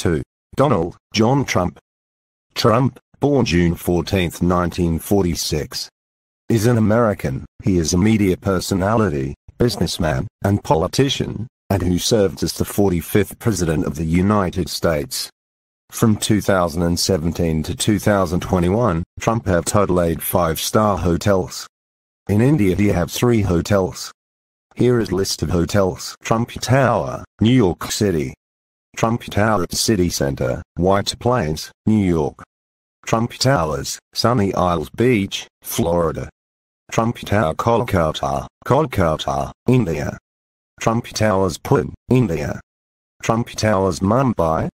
2. Donald John Trump. Trump, born June 14, 1946, is an American. He is a media personality, businessman, and politician, and who served as the 45th President of the United States. From 2017 to 2021, Trump have total five-star hotels. In India he have three hotels. Here is list of hotels. Trump Tower, New York City. Trump Tower at City Center, White Plains, New York. Trump Towers, Sunny Isles Beach, Florida. Trump Tower Kolkata, Kolkata, India. Trump Towers Pune, India. Trump Towers Mumbai,